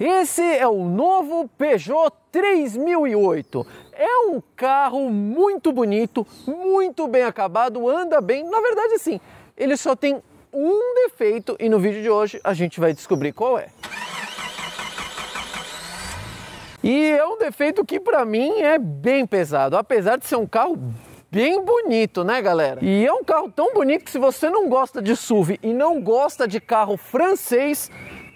Esse é o novo Peugeot 3008. É um carro muito bonito, muito bem acabado, anda bem. Na verdade, sim, ele só tem um defeito e no vídeo de hoje a gente vai descobrir qual é. E é um defeito que para mim é bem pesado, apesar de ser um carro bem bonito, né, galera? E é um carro tão bonito que se você não gosta de SUV e não gosta de carro francês,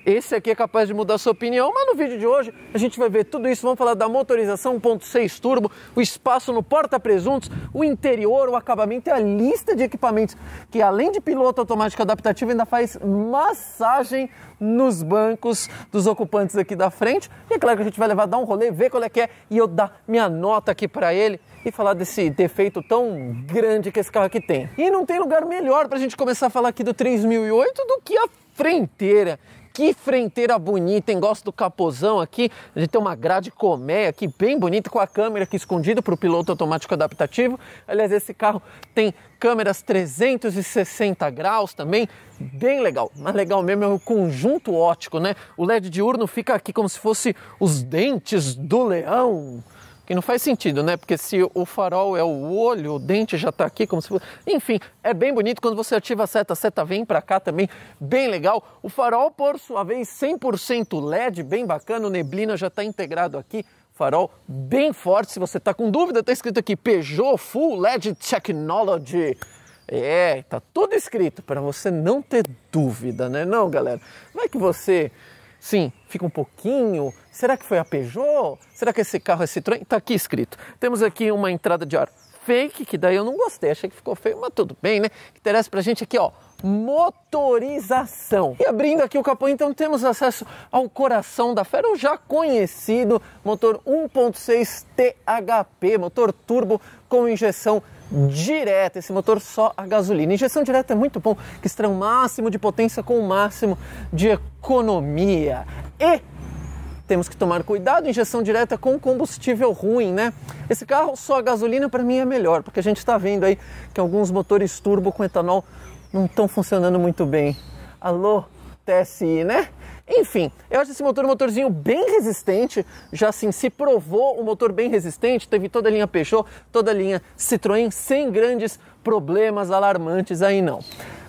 esse aqui é capaz de mudar sua opinião, mas no vídeo de hoje a gente vai ver tudo isso. Vamos falar da motorização 1.6 turbo, o espaço no porta-presuntos, o interior, o acabamento e a lista de equipamentos que além de piloto automático adaptativo ainda faz massagem nos bancos dos ocupantes aqui da frente. E é claro que a gente vai levar dar um rolê, ver qual é que é e eu dar minha nota aqui para ele e falar desse defeito tão grande que esse carro aqui tem. E não tem lugar melhor para a gente começar a falar aqui do 3008 do que a frenteira, que frenteira bonita, hein? Gosto do capozão aqui. A gente tem uma grade colmeia aqui bem bonita com a câmera aqui escondida para o piloto automático adaptativo. Aliás, esse carro tem câmeras 360 graus também, bem legal. Mas legal mesmo é o conjunto ótico, né? O LED diurno fica aqui como se fosse os dentes do leão. E não faz sentido, né? Porque se o farol é o olho, o dente já está aqui, como se fosse. Enfim, é bem bonito quando você ativa a seta, a seta vem para cá também, bem legal. O farol, por sua vez, 100% LED, bem bacana, o neblina já está integrado aqui farol bem forte. Se você está com dúvida, está escrito aqui Peugeot Full LED Technology. É, tá tudo escrito para você não ter dúvida, né? Não, galera. Vai que você, sim, fica um pouquinho Será que foi a Peugeot? Será que esse carro é Citroën? Está aqui escrito. Temos aqui uma entrada de ar fake, que daí eu não gostei, achei que ficou feio, mas tudo bem, né? O que interessa pra gente aqui, ó, motorização. E abrindo aqui o capô, então temos acesso ao coração da fera, o já conhecido motor 1.6 THP, motor turbo com injeção direta, esse motor só a gasolina. Injeção direta é muito bom, que extrai o máximo de potência com o máximo de economia. E temos que tomar cuidado, injeção direta com combustível ruim, né? Esse carro só a gasolina para mim é melhor, porque a gente está vendo aí que alguns motores turbo com etanol não estão funcionando muito bem. Alô, TSI, né? Enfim, eu acho esse motor um motorzinho bem resistente, já assim se provou um motor bem resistente, teve toda a linha Peugeot, toda a linha Citroën, sem grandes problemas alarmantes aí não.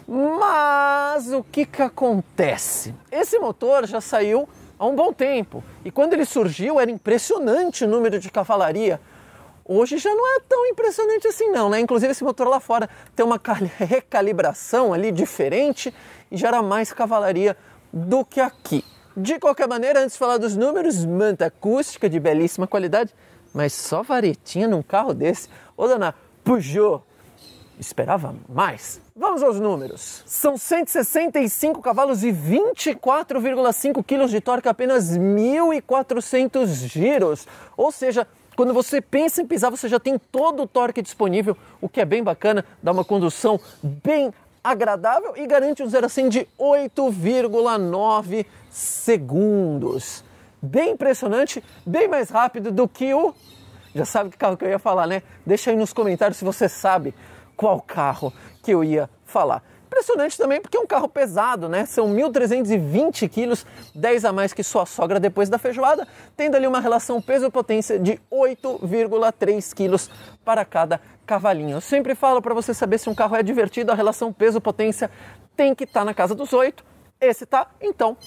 Mas o que que acontece? Esse motor já saiu há um bom tempo. E quando ele surgiu, era impressionante o número de cavalaria. Hoje já não é tão impressionante assim não, né? Inclusive esse motor lá fora tem uma recalibração ali diferente e gera mais cavalaria do que aqui. De qualquer maneira, antes de falar dos números, manta acústica de belíssima qualidade, mas só varetinha num carro desse. Ô dona Peugeot, Esperava mais. Vamos aos números. São 165 cavalos e 24,5 quilos de torque, apenas 1.400 giros. Ou seja, quando você pensa em pisar, você já tem todo o torque disponível, o que é bem bacana, dá uma condução bem agradável e garante um 0 a 100 de 8,9 segundos. Bem impressionante, bem mais rápido do que o. Já sabe que carro que eu ia falar, né? Deixa aí nos comentários se você sabe qual carro que eu ia falar. Impressionante também porque é um carro pesado, né? São 1.320 quilos, 10 a mais que sua sogra depois da feijoada, tendo ali uma relação peso-potência de 8,3 quilos para cada cavalinho. Eu sempre falo para você saber se um carro é divertido, a relação peso-potência tem que estar tá na casa dos 8. Esse tá, então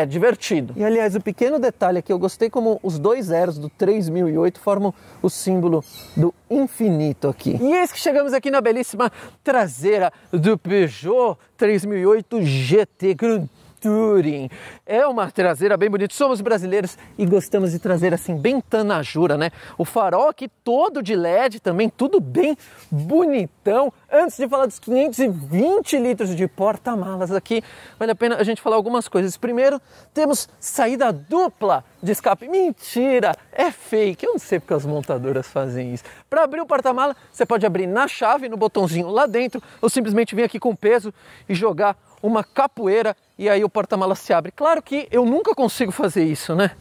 é divertido. E aliás, o pequeno detalhe aqui, é eu gostei como os dois zeros do 3008 formam o símbolo do infinito aqui. E eis que chegamos aqui na belíssima traseira do Peugeot 3008 GT, grandão Touring. É uma traseira bem bonita. Somos brasileiros e gostamos de trazer assim, bem tanajura, né? O farol aqui todo de LED também, tudo bem bonitão. Antes de falar dos 520 litros de porta-malas aqui, vale a pena a gente falar algumas coisas. Primeiro, temos saída dupla de escape. Mentira! É fake. Eu não sei porque as montadoras fazem isso. Para abrir o porta-mala, você pode abrir na chave, no botãozinho lá dentro, ou simplesmente vir aqui com peso e jogar uma capoeira e aí o porta-mala se abre. Claro que eu nunca consigo fazer isso, né?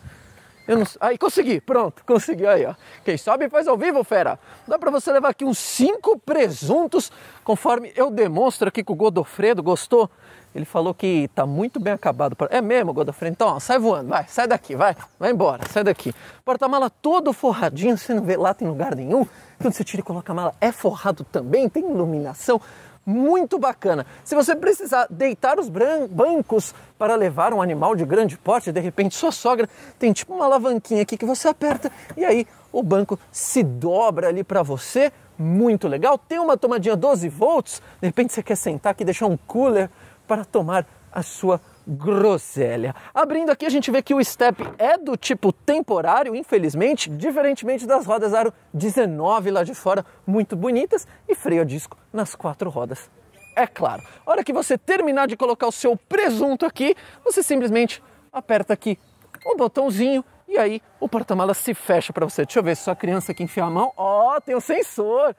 Eu não... Aí consegui, pronto, consegui aí, ó. Quem sabe faz ao vivo, fera. Dá para você levar aqui uns cinco presuntos, conforme eu demonstro aqui que o Godofredo gostou. Ele falou que tá muito bem acabado. É mesmo, Godofredo? Então, ó, sai voando, vai, sai daqui, vai, vai embora, sai daqui. Porta-mala todo forradinho, você não vê lá tem lugar nenhum. Quando você tira e coloca a mala, é forrado também, tem iluminação muito bacana. Se você precisar deitar os bancos para levar um animal de grande porte, de repente sua sogra tem tipo uma alavanquinha aqui que você aperta e aí o banco se dobra ali para você, muito legal. Tem uma tomadinha 12 volts, de repente você quer sentar aqui e deixar um cooler para tomar a sua groselha. Abrindo aqui, a gente vê que o step é do tipo temporário, infelizmente, diferentemente das rodas aro 19 lá de fora, muito bonitas, e freio a disco nas quatro rodas. É claro. A hora que você terminar de colocar o seu presunto aqui, você simplesmente aperta aqui o botãozinho e aí o porta-malas se fecha para você. Deixa eu ver se sua criança aqui enfiar a mão. Ó, oh, tem o um sensor.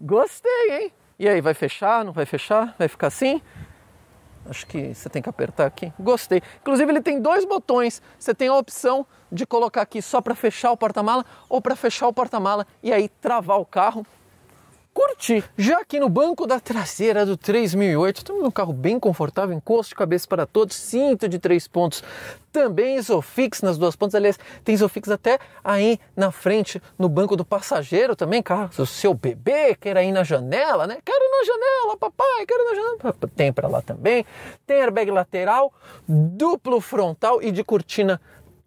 Gostei, hein? E aí, vai fechar? Não vai fechar? Vai ficar assim? Acho que você tem que apertar aqui. Gostei. Inclusive ele tem dois botões. Você tem a opção de colocar aqui só para fechar o porta-mala ou para fechar o porta-mala e aí travar o carro curtir. Já aqui no banco da traseira do 3008, estamos num carro bem confortável, encosto de cabeça para todos, cinto de três pontos, também Isofix nas duas pontas, aliás, tem Isofix até aí na frente, no banco do passageiro também, cara, o seu bebê quer ir na janela, né? Quero na janela, papai, quero na janela, tem para lá também. Tem airbag lateral, duplo frontal e de cortina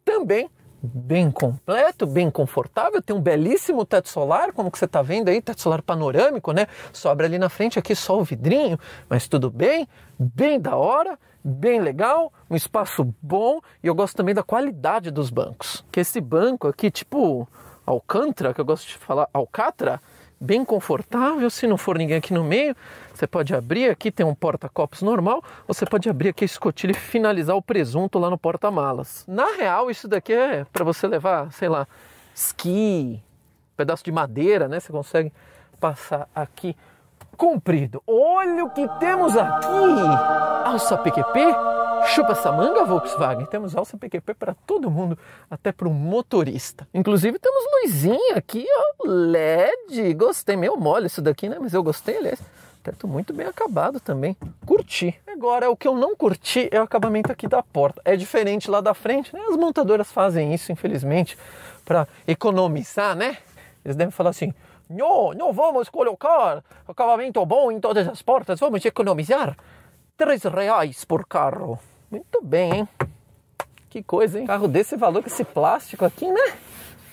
também bem completo, bem confortável, tem um belíssimo teto solar, como que você está vendo aí, teto solar panorâmico, né? Sobra ali na frente aqui só o vidrinho, mas tudo bem, bem da hora, bem legal, um espaço bom e eu gosto também da qualidade dos bancos. Que esse banco aqui, tipo Alcântara, que eu gosto de falar, Alcatra, bem confortável. Se não for ninguém aqui no meio, você pode abrir aqui, tem um porta-copos normal, ou você pode abrir aqui a escotilha e finalizar o presunto lá no porta-malas. Na real, isso daqui é para você levar, sei lá, esqui, pedaço de madeira, né? Você consegue passar aqui comprido. Olha o que temos aqui! Alça PQP Chupa essa manga, Volkswagen. Temos alça PQP para todo mundo, até para o motorista. Inclusive temos luzinha aqui, ó, LED. Gostei, meio mole isso daqui, né? Mas eu gostei, aliás. Teto muito bem acabado também. Curti. Agora, o que eu não curti é o acabamento aqui da porta. É diferente lá da frente, né? As montadoras fazem isso, infelizmente, para economizar, né? Eles devem falar assim: não, não vamos colocar acabamento bom em todas as portas, vamos economizar três reais por carro. Muito bem, hein? Que coisa, hein? Carro desse valor com esse plástico aqui, né?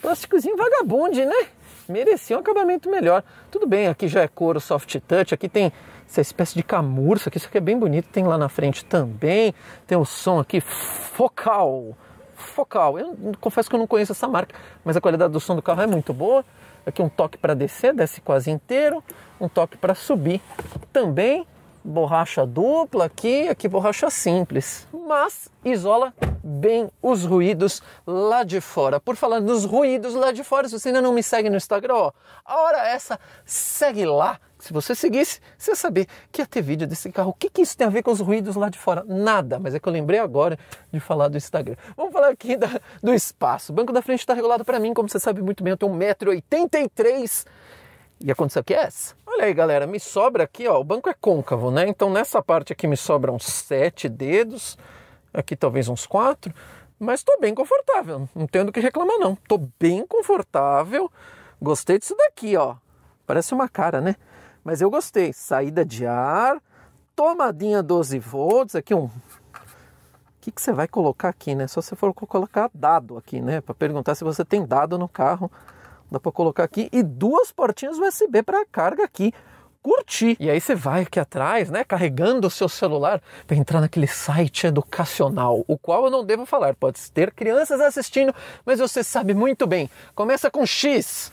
Plásticozinho vagabunde, né? Merecia um acabamento melhor. Tudo bem, aqui já é couro soft touch, aqui tem essa espécie de camurça, que isso aqui é bem bonito, tem lá na frente também. Tem o um som aqui focal. Focal. Eu confesso que eu não conheço essa marca, mas a qualidade do som do carro é muito boa. Aqui um toque para descer, desce quase inteiro, um toque para subir também borracha dupla aqui, aqui borracha simples, mas isola bem os ruídos lá de fora. Por falar nos ruídos lá de fora, se você ainda não me segue no Instagram, ó, a hora é essa, segue lá. Se você seguisse, você ia saber que ia ter vídeo desse carro. O que, que isso tem a ver com os ruídos lá de fora? Nada, mas é que eu lembrei agora de falar do Instagram. Vamos falar aqui da, do espaço. O banco da frente está regulado para mim, como você sabe muito bem, eu tenho 1,83m e aconteceu que é essa. Olha aí, galera, me sobra aqui, ó, o banco é côncavo, né? Então nessa parte aqui me sobram sete dedos, aqui talvez uns quatro, mas estou bem confortável, não tenho do que reclamar não. Estou bem confortável, gostei disso daqui, ó. Parece uma cara, né? Mas eu gostei. Saída de ar, tomadinha 12 volts, aqui um... O que, que você vai colocar aqui, né? Só se for colocar dado aqui, né? Para perguntar se você tem dado no carro Dá para colocar aqui e duas portinhas USB para carga aqui curtir. E aí você vai aqui atrás, né, carregando o seu celular para entrar naquele site educacional, o qual eu não devo falar, pode ter crianças assistindo, mas você sabe muito bem. Começa com X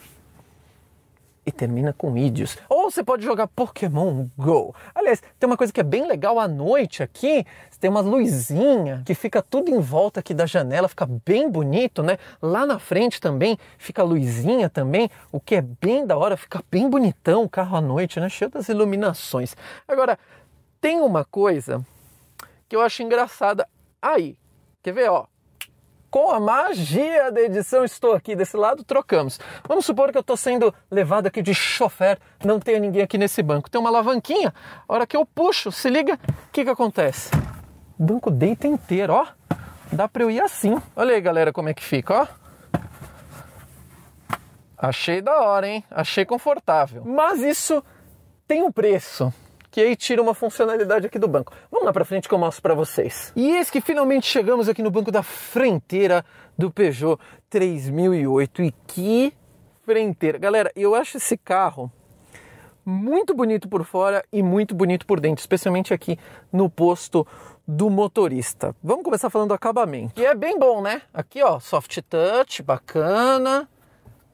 e termina com ídios. Ou você pode jogar Pokémon Go. Aliás, tem uma coisa que é bem legal à noite aqui, tem uma luzinha que fica tudo em volta aqui da janela, fica bem bonito, né? Lá na frente também fica a luzinha também, o que é bem da hora, fica bem bonitão o carro à noite, né? Cheio das iluminações. Agora, tem uma coisa que eu acho engraçada aí. Quer ver, ó? com a magia da edição, estou aqui desse lado, trocamos. Vamos supor que eu estou sendo levado aqui de chofer, não tem ninguém aqui nesse banco. Tem uma alavanquinha, a hora que eu puxo, se liga, o que, que acontece? O banco deita inteiro, ó. Dá para eu ir assim. Olha aí, galera, como é que fica, ó. Achei da hora, hein? Achei confortável. Mas isso tem um preço que aí tira uma funcionalidade aqui do banco. Vamos lá para frente que eu mostro para vocês. E eis que finalmente chegamos aqui no banco da fronteira do Peugeot 3008 e que fronteira. Galera, eu acho esse carro muito bonito por fora e muito bonito por dentro, especialmente aqui no posto do motorista. Vamos começar falando do acabamento. E é bem bom, né? Aqui, ó, soft touch, bacana,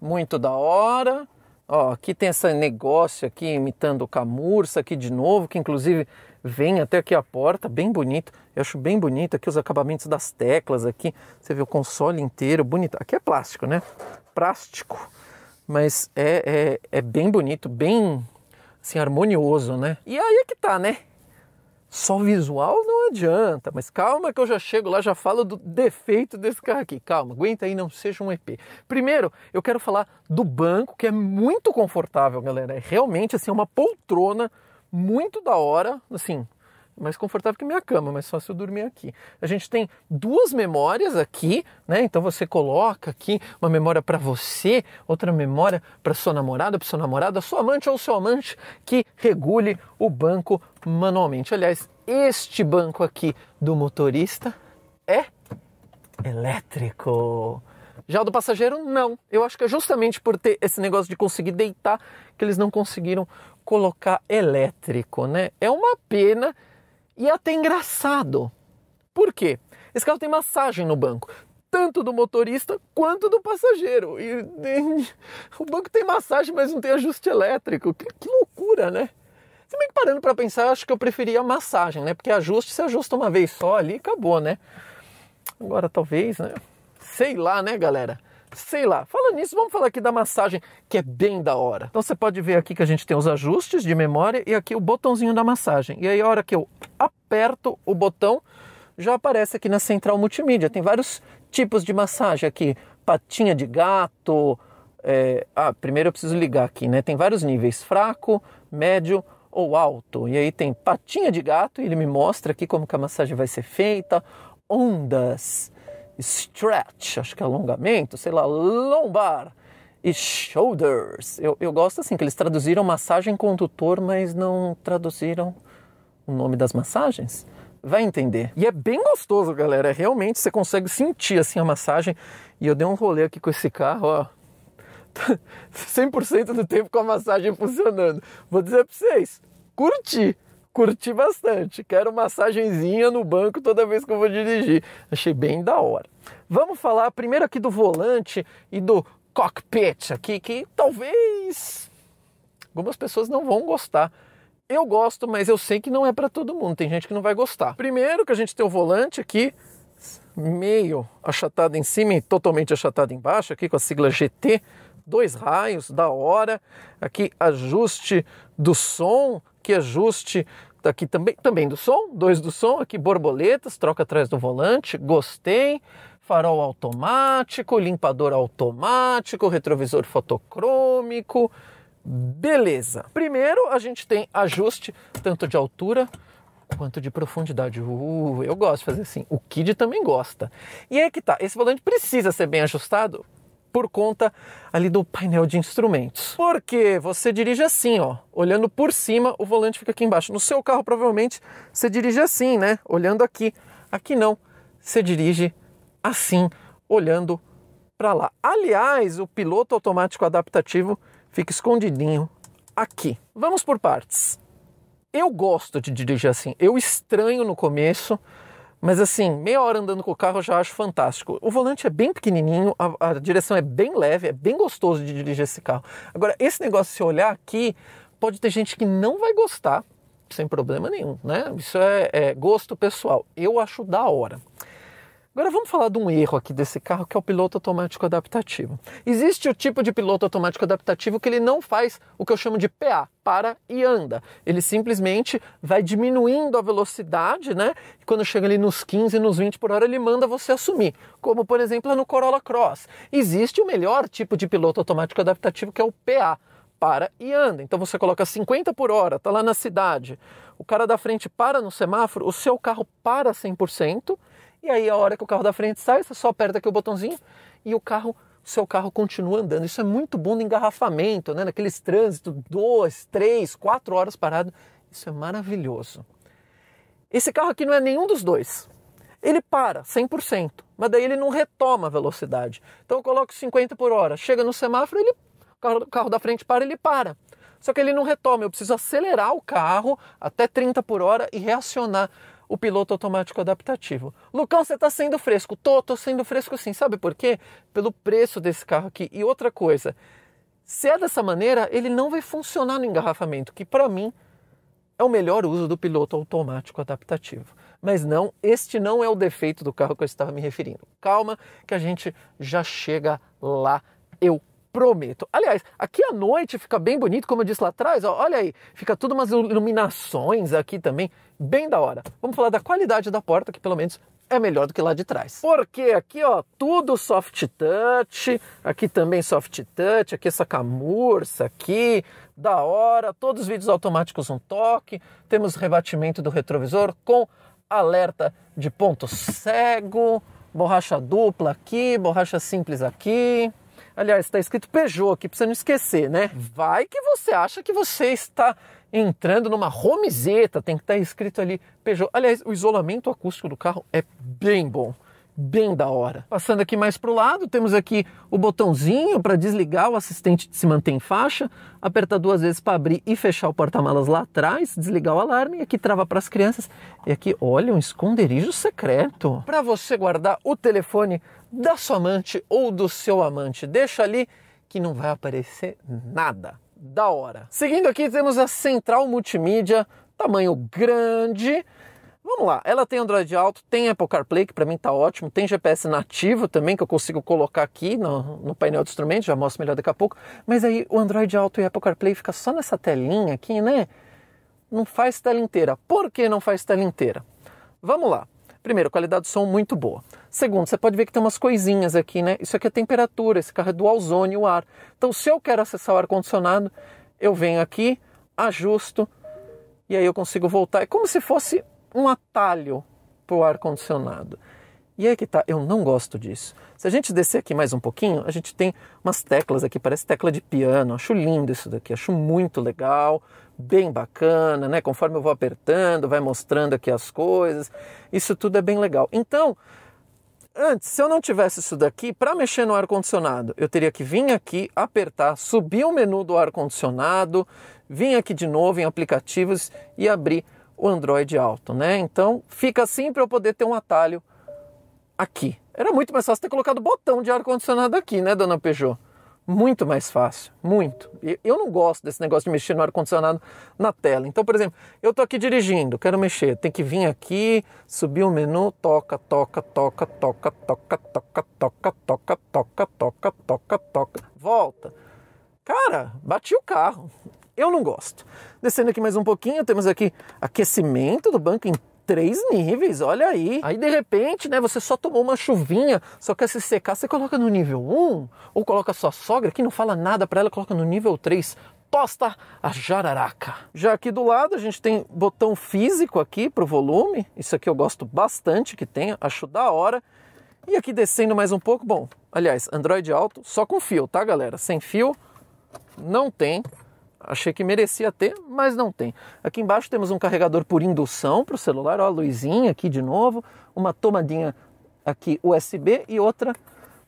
muito da hora. Ó, aqui tem esse negócio aqui imitando camurça aqui de novo, que inclusive vem até aqui a porta, bem bonito. Eu acho bem bonito aqui os acabamentos das teclas aqui. Você vê o console inteiro, bonito. Aqui é plástico, né? Plástico. Mas é, é, é bem bonito, bem assim, harmonioso, né? E aí é que tá, né? Só visual não adianta, mas calma que eu já chego lá, já falo do defeito desse carro aqui. Calma, aguenta aí, não seja um EP. Primeiro, eu quero falar do banco, que é muito confortável, galera. É realmente assim é uma poltrona muito da hora, assim, mais confortável que minha cama, mas só se eu dormir aqui. A gente tem duas memórias aqui, né? Então você coloca aqui uma memória para você, outra memória para sua namorada, para seu namorado, a sua amante ou seu amante que regule o banco manualmente. Aliás, este banco aqui do motorista é elétrico. Já o do passageiro, não. Eu acho que é justamente por ter esse negócio de conseguir deitar que eles não conseguiram colocar elétrico, né? É uma pena e é até engraçado. Por quê? Esse carro tem massagem no banco, tanto do motorista quanto do passageiro. E, e o banco tem massagem, mas não tem ajuste elétrico. Que, que loucura, né? Se bem que parando para pensar, acho que eu preferia a massagem, né? Porque ajuste se ajusta uma vez só ali acabou, né? Agora talvez, né? Sei lá, né, galera? sei lá. Falando nisso, vamos falar aqui da massagem, que é bem da hora. Então você pode ver aqui que a gente tem os ajustes de memória e aqui o botãozinho da massagem. E aí a hora que eu aperto o botão, já aparece aqui na central multimídia. Tem vários tipos de massagem aqui. Patinha de gato. É... Ah, primeiro eu preciso ligar aqui, né? Tem vários níveis. Fraco, médio, ou alto. E aí tem patinha de gato, ele me mostra aqui como que a massagem vai ser feita, ondas, stretch, acho que é alongamento, sei lá, lombar e shoulders. Eu, eu gosto assim que eles traduziram massagem condutor, mas não traduziram o nome das massagens. Vai entender. E é bem gostoso, galera. É, realmente você consegue sentir assim a massagem. E eu dei um rolê aqui com esse carro, ó. 100% do tempo com a massagem funcionando. Vou dizer para vocês, curti curti bastante. Quero massagenzinha no banco toda vez que eu vou dirigir. Achei bem da hora. Vamos falar primeiro aqui do volante e do cockpit aqui, que talvez algumas pessoas não vão gostar. Eu gosto, mas eu sei que não é para todo mundo. Tem gente que não vai gostar. Primeiro que a gente tem o volante aqui meio achatado em cima e totalmente achatado embaixo, aqui com a sigla GT, dois raios, da hora. Aqui ajuste do som, que ajuste aqui também, também do som, dois do som, aqui borboletas, troca atrás do volante, gostei, farol automático, limpador automático, retrovisor fotocrômico, beleza. Primeiro a gente tem ajuste tanto de altura quanto de profundidade. Uh, eu gosto de fazer assim, o Kid também gosta. E é que tá, esse volante precisa ser bem ajustado por conta ali do painel de instrumentos. Porque você dirige assim, ó, olhando por cima, o volante fica aqui embaixo. No seu carro provavelmente você dirige assim, né? Olhando aqui. Aqui não. Você dirige assim, olhando para lá. Aliás, o piloto automático adaptativo fica escondidinho aqui. Vamos por partes. Eu gosto de dirigir assim. Eu estranho no começo, mas assim, meia hora andando com o carro eu já acho fantástico. O volante é bem pequenininho, a, a direção é bem leve, é bem gostoso de dirigir esse carro. Agora, esse negócio, se olhar aqui, pode ter gente que não vai gostar, sem problema nenhum, né? Isso é, é gosto pessoal. Eu acho da hora. Agora vamos falar de um erro aqui desse carro que é o piloto automático adaptativo. Existe o tipo de piloto automático adaptativo que ele não faz o que eu chamo de PA, para e anda. Ele simplesmente vai diminuindo a velocidade, né? E quando chega ali nos 15, nos 20 por hora, ele manda você assumir. Como por exemplo no Corolla Cross. Existe o melhor tipo de piloto automático adaptativo que é o PA para e anda. Então você coloca 50 por hora, tá lá na cidade. O cara da frente para no semáforo, o seu carro para 100%, e aí a hora que o carro da frente sai, você só aperta aqui o botãozinho e o carro, seu carro continua andando. Isso é muito bom no engarrafamento, né? Naqueles trânsitos, duas, três, quatro horas parado. Isso é maravilhoso. Esse carro aqui não é nenhum dos dois. Ele para 100%, mas daí ele não retoma a velocidade. Então eu coloco 50 por hora, chega no semáforo, ele, o carro, o carro da frente para, ele para. Só que ele não retoma, eu preciso acelerar o carro até 30 por hora e reacionar o piloto automático adaptativo. Lucão, você está sendo fresco. Tô, tô sendo fresco sim. Sabe por quê? Pelo preço desse carro aqui. E outra coisa, se é dessa maneira, ele não vai funcionar no engarrafamento, que para mim é o melhor uso do piloto automático adaptativo. Mas não, este não é o defeito do carro que eu estava me referindo. Calma, que a gente já chega lá. Eu prometo. Aliás, aqui à noite fica bem bonito, como eu disse lá atrás, ó, olha aí, fica tudo umas iluminações aqui também, bem da hora. Vamos falar da qualidade da porta, que pelo menos é melhor do que lá de trás. Porque aqui, ó, tudo soft touch, aqui também soft touch, aqui essa camurça aqui, da hora, todos os vídeos automáticos um toque, temos rebatimento do retrovisor com alerta de ponto cego, borracha dupla aqui, borracha simples aqui. Aliás, está escrito Peugeot aqui para você não esquecer, né? Vai que você acha que você está entrando numa romizeta, tem que estar tá escrito ali Peugeot. Aliás, o isolamento acústico do carro é bem bom bem da hora. Passando aqui mais para o lado, temos aqui o botãozinho para desligar o assistente se manter em faixa, aperta duas vezes para abrir e fechar o porta-malas lá atrás, desligar o alarme, E aqui trava para as crianças, e aqui, olha, um esconderijo secreto. Para você guardar o telefone da sua amante ou do seu amante. Deixa ali que não vai aparecer nada. Da hora. Seguindo aqui, temos a Central Multimídia, tamanho grande. Vamos lá, ela tem Android Auto, tem Apple CarPlay, que para mim tá ótimo, tem GPS nativo também, que eu consigo colocar aqui no, no painel de instrumentos, já mostro melhor daqui a pouco. Mas aí o Android Auto e Apple CarPlay fica só nessa telinha aqui, né? Não faz tela inteira. Por que não faz tela inteira? Vamos lá. Primeiro, qualidade do som muito boa. Segundo, você pode ver que tem umas coisinhas aqui, né? Isso aqui é temperatura, esse carro é do ozônio, o ar. Então, se eu quero acessar o ar-condicionado, eu venho aqui, ajusto e aí eu consigo voltar. É como se fosse um atalho para o ar-condicionado. E aí que tá, eu não gosto disso. Se a gente descer aqui mais um pouquinho, a gente tem umas teclas aqui, parece tecla de piano. Acho lindo isso daqui, acho muito legal, bem bacana, né? Conforme eu vou apertando, vai mostrando aqui as coisas. Isso tudo é bem legal. Então, antes, se eu não tivesse isso daqui, para mexer no ar-condicionado, eu teria que vir aqui, apertar, subir o menu do ar-condicionado, vir aqui de novo em aplicativos e abrir o Android Auto, né? Então, fica assim para eu poder ter um atalho aqui. Era muito mais fácil ter colocado o botão de ar-condicionado aqui, né, dona Peugeot? Muito mais fácil, muito. Eu não gosto desse negócio de mexer no ar-condicionado na tela. Então, por exemplo, eu tô aqui dirigindo, quero mexer, tem que vir aqui, subir o menu, toca, toca, toca, toca, toca, toca, toca, toca, toca, toca, toca, toca, volta. Cara, bati o carro. Eu não gosto. Descendo aqui mais um pouquinho, temos aqui aquecimento do banco três níveis, olha aí. Aí de repente, né, você só tomou uma chuvinha, só quer se secar, você coloca no nível 1, ou coloca sua sogra que não fala nada para ela, coloca no nível 3. Tosta a jararaca. Já aqui do lado a gente tem botão físico aqui para o volume. Isso aqui eu gosto bastante que tem, acho da hora. E aqui descendo mais um pouco, bom, aliás, Android Auto só com fio, tá galera? Sem fio não tem achei que merecia ter, mas não tem. Aqui embaixo temos um carregador por indução para o celular, ó, a luzinha aqui de novo, uma tomadinha aqui USB e outra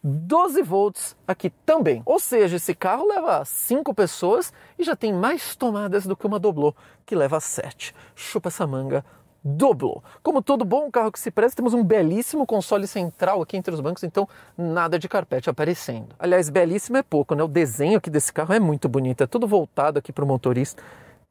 12 volts aqui também. Ou seja, esse carro leva 5 pessoas e já tem mais tomadas do que uma Doblo que leva 7. Chupa essa manga, Dobro. Como todo bom carro que se presta, temos um belíssimo console central aqui entre os bancos, então nada de carpete aparecendo. Aliás, belíssimo é pouco, né? O desenho aqui desse carro é muito bonito, é tudo voltado aqui para o motorista.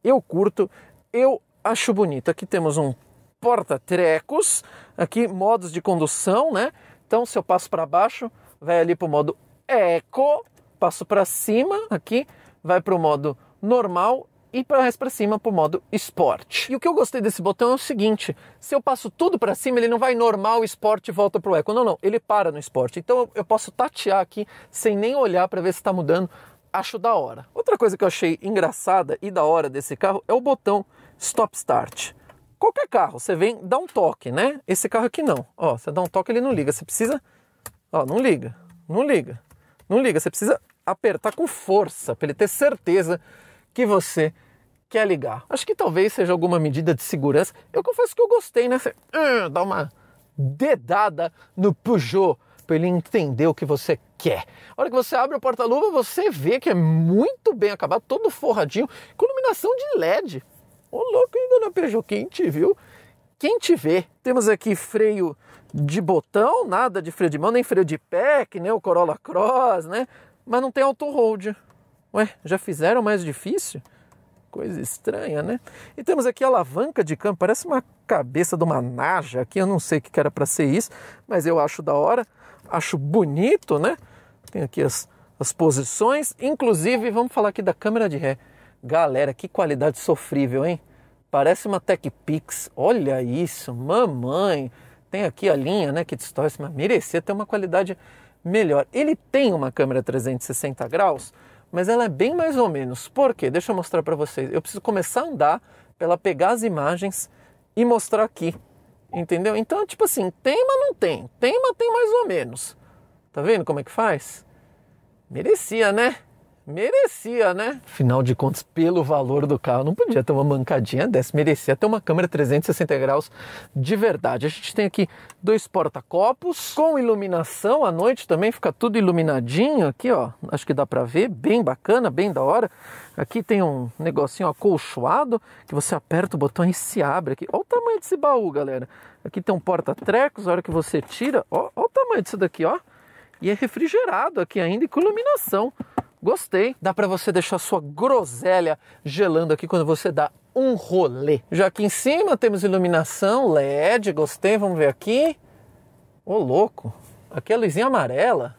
Eu curto, eu acho bonito. Aqui temos um porta-trecos, aqui modos de condução, né? Então, se eu passo para baixo, vai ali para o modo eco, passo para cima aqui, vai para o modo normal e para mais para cima para o modo esporte. E o que eu gostei desse botão é o seguinte: se eu passo tudo para cima, ele não vai normal, esporte e volta para o eco. Não, não, ele para no esporte. Então eu posso tatear aqui sem nem olhar para ver se está mudando. Acho da hora. Outra coisa que eu achei engraçada e da hora desse carro é o botão stop start. Qualquer carro, você vem, dá um toque, né? Esse carro aqui não. Ó, você dá um toque, ele não liga. Você precisa. Ó, não liga. Não liga. Não liga. Você precisa apertar com força para ele ter certeza que você quer ligar. Acho que talvez seja alguma medida de segurança. Eu confesso que eu gostei, né? Você uh, dá uma dedada no Peugeot para ele entender o que você quer. A hora que você abre o porta-luva, você vê que é muito bem acabado, todo forradinho, com iluminação de LED. Ô louco, ainda na Peugeot quente, viu? Quem te vê. Temos aqui freio de botão, nada de freio de mão, nem freio de pé, que nem o Corolla Cross, né? Mas não tem auto-hold. Ué, já fizeram mais difícil? Coisa estranha, né? E temos aqui a alavanca de campo, parece uma cabeça de uma naja aqui, eu não sei o que era para ser isso, mas eu acho da hora, acho bonito, né? Tem aqui as, as posições, inclusive vamos falar aqui da câmera de ré. Galera, que qualidade sofrível, hein? Parece uma Tech Pix, olha isso, mamãe! Tem aqui a linha né, que distorce, mas merecia ter uma qualidade melhor. Ele tem uma câmera 360 graus, mas ela é bem mais ou menos. Por quê? Deixa eu mostrar para vocês. Eu preciso começar a andar para ela pegar as imagens e mostrar aqui. Entendeu? Então, tipo assim, tem, mas não tem. Tem, mas tem mais ou menos. Tá vendo como é que faz? Merecia, né? merecia, né? Afinal de contas, pelo valor do carro, não podia ter uma mancadinha dessa, merecia ter uma câmera 360 graus de verdade. A gente tem aqui dois porta-copos com iluminação à noite também, fica tudo iluminadinho aqui, ó. Acho que dá para ver, bem bacana, bem da hora. Aqui tem um negocinho acolchoado que você aperta o botão e se abre aqui. Olha o tamanho desse baú, galera. Aqui tem um porta-trecos, a hora que você tira, ó, olha o tamanho disso daqui, ó. E é refrigerado aqui ainda e com iluminação. Gostei. Dá para você deixar sua groselha gelando aqui quando você dá um rolê. Já aqui em cima temos iluminação LED, gostei, vamos ver aqui. Ô, oh, louco. Aqui é a luzinha amarela.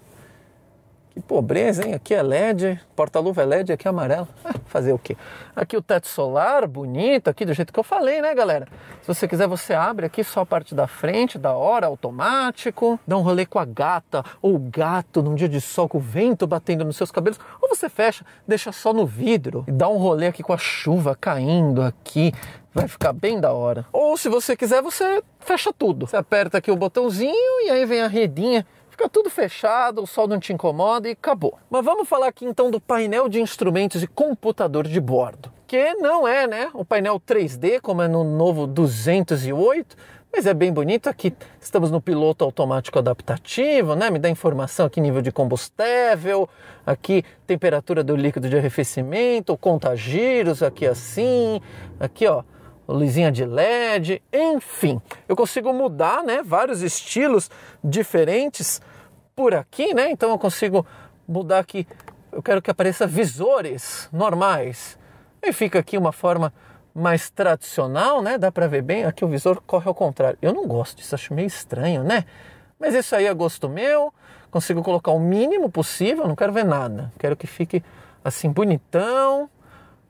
Que pobreza, hein? Aqui é LED, porta-luva é LED, aqui é amarelo. Ah, fazer o quê? Aqui o teto solar, bonito, aqui do jeito que eu falei, né, galera? Se você quiser, você abre aqui só a parte da frente, da hora, automático. Dá um rolê com a gata ou o gato num dia de sol com o vento batendo nos seus cabelos. Ou você fecha, deixa só no vidro e dá um rolê aqui com a chuva caindo aqui. Vai ficar bem da hora. Ou se você quiser, você fecha tudo. Você aperta aqui o botãozinho e aí vem a redinha Fica tudo fechado, o sol não te incomoda e acabou. Mas vamos falar aqui então do painel de instrumentos e computador de bordo. Que não é, né? O painel 3D, como é no novo 208, mas é bem bonito aqui. Estamos no piloto automático adaptativo, né? Me dá informação aqui nível de combustível, aqui temperatura do líquido de arrefecimento, conta giros aqui assim, aqui ó, luzinha de LED, enfim. Eu consigo mudar, né, vários estilos diferentes por aqui, né? Então eu consigo mudar aqui. Eu quero que apareça visores normais. E fica aqui uma forma mais tradicional, né? Dá para ver bem. Aqui o visor corre ao contrário. Eu não gosto disso, acho meio estranho, né? Mas isso aí é gosto meu. Consigo colocar o mínimo possível, não quero ver nada. Quero que fique assim bonitão.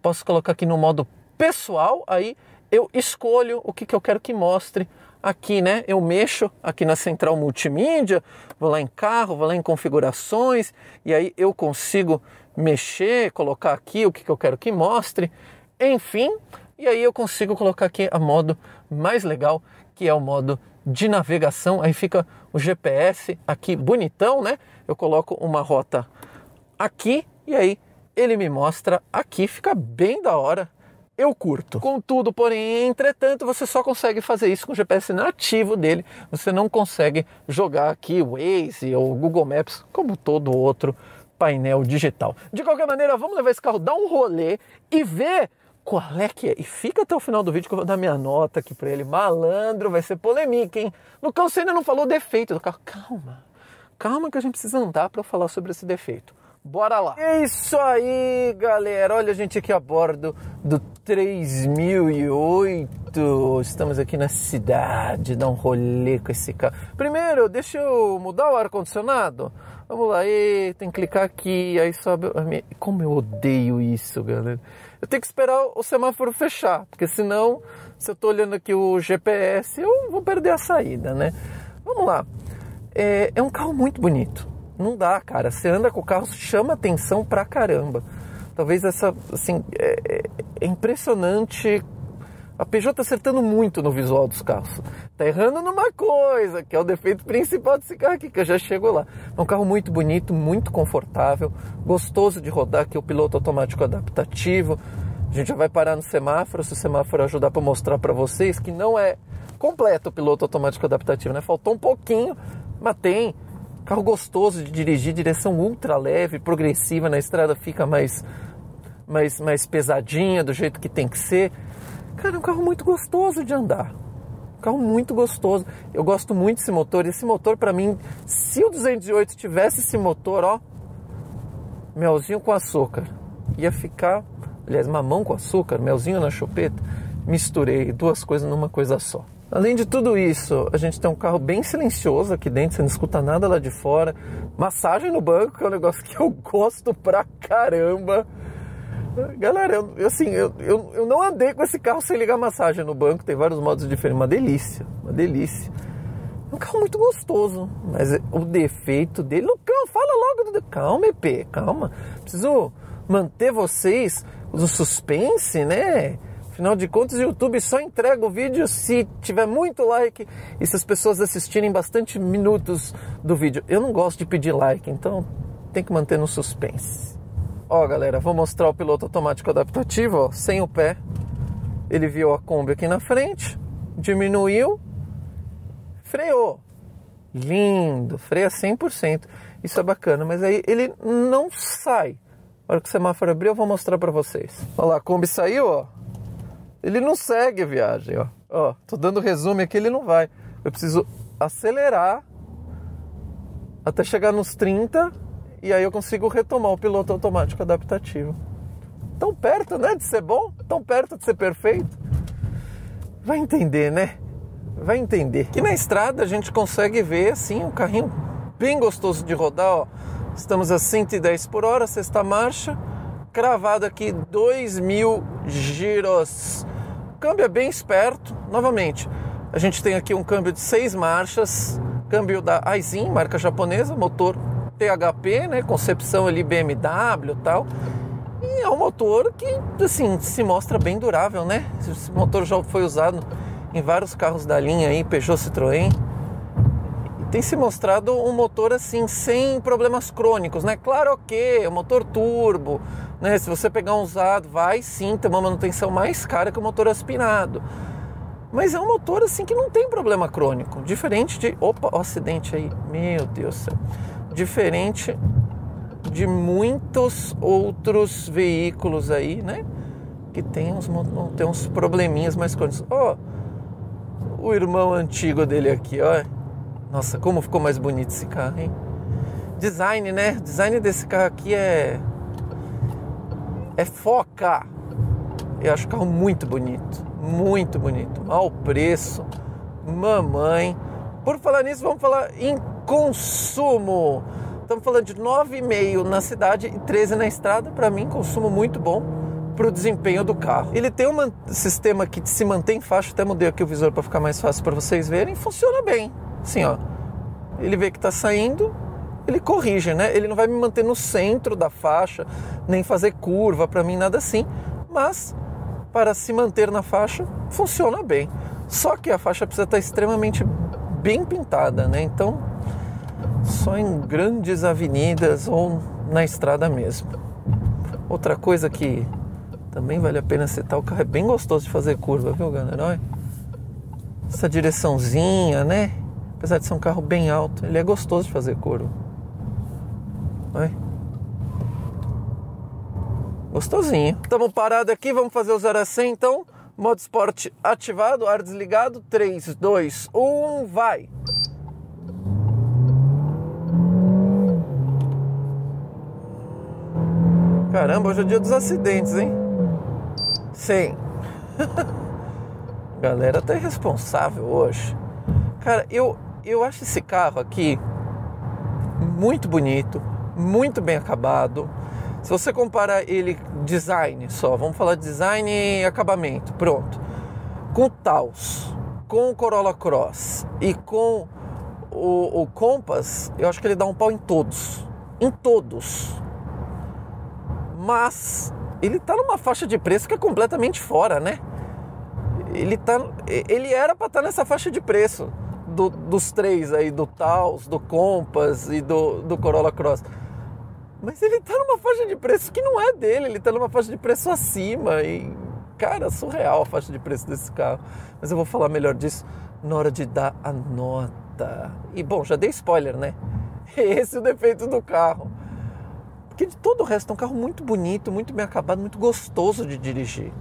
Posso colocar aqui no modo pessoal, aí eu escolho o que, que eu quero que mostre aqui, né? Eu mexo aqui na central multimídia, vou lá em carro, vou lá em configurações, e aí eu consigo mexer, colocar aqui o que, que eu quero que mostre, enfim, e aí eu consigo colocar aqui a modo mais legal, que é o modo de navegação. Aí fica o GPS aqui bonitão, né? Eu coloco uma rota aqui e aí ele me mostra aqui, fica bem da hora eu curto. Contudo, porém, entretanto, você só consegue fazer isso com o GPS nativo dele. Você não consegue jogar aqui Waze ou Google Maps como todo outro painel digital. De qualquer maneira, vamos levar esse carro, dar um rolê e ver qual é que é. E fica até o final do vídeo que eu vou dar minha nota aqui para ele. Malandro, vai ser polêmica, hein? No você ainda não falou defeito do carro. Calma, calma que a gente precisa andar para falar sobre esse defeito. Bora lá! É isso aí, galera! Olha a gente aqui a bordo do 3008. Estamos aqui na cidade, Não um rolê com esse carro. Primeiro, deixa eu mudar o ar-condicionado. Vamos lá, e tem que clicar aqui, aí sobe... Como eu odeio isso, galera! Eu tenho que esperar o semáforo fechar, porque senão, se eu tô olhando aqui o GPS, eu vou perder a saída, né? Vamos lá! é, é um carro muito bonito não dá, cara. Você anda com o carro, chama atenção pra caramba. Talvez essa, assim, é, é impressionante. A Peugeot tá acertando muito no visual dos carros. Tá errando numa coisa, que é o defeito principal desse carro aqui, que eu já chegou lá. É um carro muito bonito, muito confortável, gostoso de rodar, que o piloto automático adaptativo. A gente já vai parar no semáforo, se o semáforo ajudar para mostrar para vocês que não é completo o piloto automático adaptativo, né? Faltou um pouquinho, mas tem Carro gostoso de dirigir, direção ultra leve, progressiva, na estrada fica mais, mais, mais pesadinha, do jeito que tem que ser. Cara, é um carro muito gostoso de andar. Um carro muito gostoso. Eu gosto muito desse motor. Esse motor, para mim, se o 208 tivesse esse motor, ó, melzinho com açúcar, ia ficar, aliás, mamão com açúcar, melzinho na chupeta. Misturei duas coisas numa coisa só. Além de tudo isso, a gente tem um carro bem silencioso aqui dentro, você não escuta nada lá de fora. Massagem no banco, que é um negócio que eu gosto pra caramba. Galera, eu, assim, eu, eu, eu não andei com esse carro sem ligar massagem no banco, tem vários modos diferentes, uma delícia, uma delícia. É um carro muito gostoso, mas o defeito dele. Lucão, fala logo do. Calma, EP, calma. Preciso manter vocês no suspense, né? Afinal de contas, o YouTube só entrega o vídeo se tiver muito like e se as pessoas assistirem bastante minutos do vídeo. Eu não gosto de pedir like, então tem que manter no suspense. Ó, galera, vou mostrar o piloto automático adaptativo, ó, sem o pé. Ele viu a Kombi aqui na frente, diminuiu, freou. Lindo, freia 100%. Isso é bacana, mas aí ele não sai. A hora que o semáforo abrir, eu vou mostrar para vocês. Olha lá, a Kombi saiu, ó. Ele não segue a viagem, ó. Ó, tô dando resumo aqui, ele não vai. Eu preciso acelerar até chegar nos 30 e aí eu consigo retomar o piloto automático adaptativo. Tão perto, né, de ser bom? Tão perto de ser perfeito? Vai entender, né? Vai entender. Que na estrada a gente consegue ver assim um carrinho bem gostoso de rodar, ó. Estamos a 110 por hora, sexta marcha cravado aqui 2000 mil giros. O câmbio é bem esperto, novamente. A gente tem aqui um câmbio de seis marchas, câmbio da Aizin, marca japonesa, motor THP, né, concepção ali BMW tal. E é um motor que, assim, se mostra bem durável, né? Esse motor já foi usado em vários carros da linha aí, Peugeot Citroën. E tem se mostrado um motor, assim, sem problemas crônicos, né? Claro que é o motor turbo, né? Se você pegar um usado, vai sim ter uma manutenção mais cara que o motor aspirado. Mas é um motor assim que não tem problema crônico. Diferente de. Opa, o acidente aí. Meu Deus do céu. Diferente de muitos outros veículos aí, né? Que tem uns, tem uns probleminhas mais crônicos. Ó, oh, o irmão antigo dele aqui, ó. Nossa, como ficou mais bonito esse carro, hein? Design, né? Design desse carro aqui é é foca. Eu acho o carro muito bonito, muito bonito. Mal preço, mamãe. Por falar nisso, vamos falar em consumo. Estamos falando de 9,5 na cidade e 13 na estrada. Para mim, consumo muito bom para o desempenho do carro. Ele tem um sistema que se mantém faixa, até mudei aqui o visor para ficar mais fácil para vocês verem. Funciona bem. Assim, ó. Ele vê que está saindo, ele corrige, né? Ele não vai me manter no centro da faixa, nem fazer curva para mim, nada assim. Mas para se manter na faixa, funciona bem. Só que a faixa precisa estar extremamente bem pintada, né? Então, só em grandes avenidas ou na estrada mesmo. Outra coisa que também vale a pena citar, o carro é bem gostoso de fazer curva, viu, Ganerói? Essa direçãozinha, né? Apesar de ser um carro bem alto, ele é gostoso de fazer curva. Olha. Gostosinho. Estamos parados aqui, vamos fazer o 0 a 100 então. Modo esporte ativado, ar desligado. 3, 2, 1, vai! Caramba, hoje é dia dos acidentes, hein? Sim. Galera tá irresponsável hoje. Cara, eu, eu acho esse carro aqui muito bonito muito bem acabado. Se você compara ele design só, vamos falar design e acabamento, pronto. Com o Taos, com o Corolla Cross e com o, o Compass, eu acho que ele dá um pau em todos, em todos. Mas ele tá numa faixa de preço que é completamente fora, né? Ele tá, ele era para estar tá nessa faixa de preço do, dos três aí, do Taos, do Compass e do, do Corolla Cross. Mas ele está numa faixa de preço que não é dele, ele está numa faixa de preço acima. E, cara, surreal a faixa de preço desse carro. Mas eu vou falar melhor disso na hora de dar a nota. E, bom, já dei spoiler, né? Esse é o defeito do carro. Porque de todo o resto é um carro muito bonito, muito bem acabado, muito gostoso de dirigir.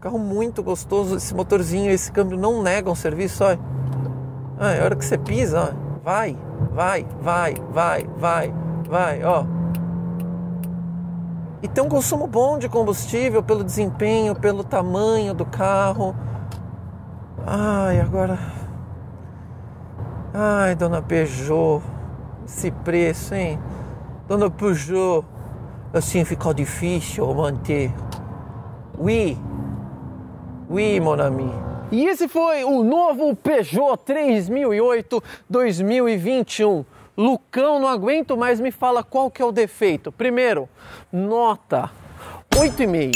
carro muito gostoso, esse motorzinho, esse câmbio não negam um serviço, olha. olha. a hora que você pisa, ó, vai, vai, vai, vai, vai, vai, ó e tem um consumo bom de combustível pelo desempenho, pelo tamanho do carro. Ai, agora. Ai, dona Peugeot, esse preço, hein? Dona Peugeot, assim ficou difícil manter. Oui, oui, mon ami. E esse foi o novo Peugeot 3008 2021. Lucão, não aguento mais, me fala qual que é o defeito. Primeiro, nota 8,5.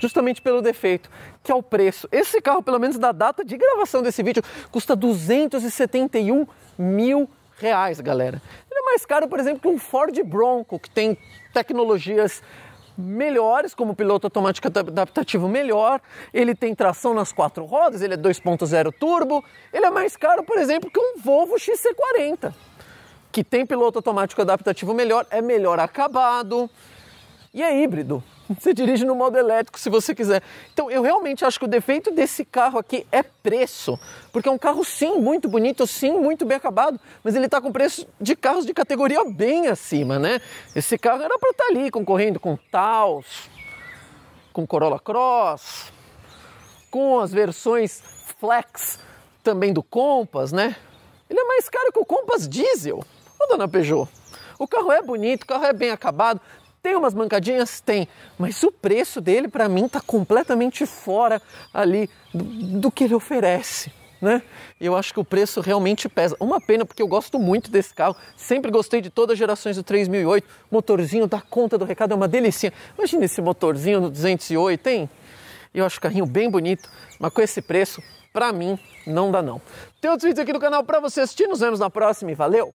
Justamente pelo defeito, que é o preço. Esse carro, pelo menos da data de gravação desse vídeo, custa 271 mil reais, galera. Ele é mais caro, por exemplo, que um Ford Bronco, que tem tecnologias melhores, como piloto automático adaptativo melhor, ele tem tração nas quatro rodas, ele é 2.0 turbo, ele é mais caro, por exemplo, que um Volvo XC40 que tem piloto automático adaptativo melhor, é melhor acabado e é híbrido. Você dirige no modo elétrico se você quiser. Então, eu realmente acho que o defeito desse carro aqui é preço, porque é um carro sim muito bonito, sim muito bem acabado, mas ele está com preço de carros de categoria bem acima, né? Esse carro era para estar tá ali concorrendo com Taos, com Corolla Cross, com as versões Flex também do Compass, né? Ele é mais caro que o Compass Diesel mudou na Peugeot. O carro é bonito, o carro é bem acabado, tem umas mancadinhas? Tem, mas o preço dele para mim tá completamente fora ali do, do, que ele oferece. Né? Eu acho que o preço realmente pesa. Uma pena porque eu gosto muito desse carro, sempre gostei de todas as gerações do 3008. Motorzinho dá conta do recado, é uma delícia. Imagina esse motorzinho no 208, hein? Eu acho o carrinho bem bonito, mas com esse preço, para mim, não dá não. Tem outros vídeos aqui do canal para você assistir, nos vemos na próxima e valeu!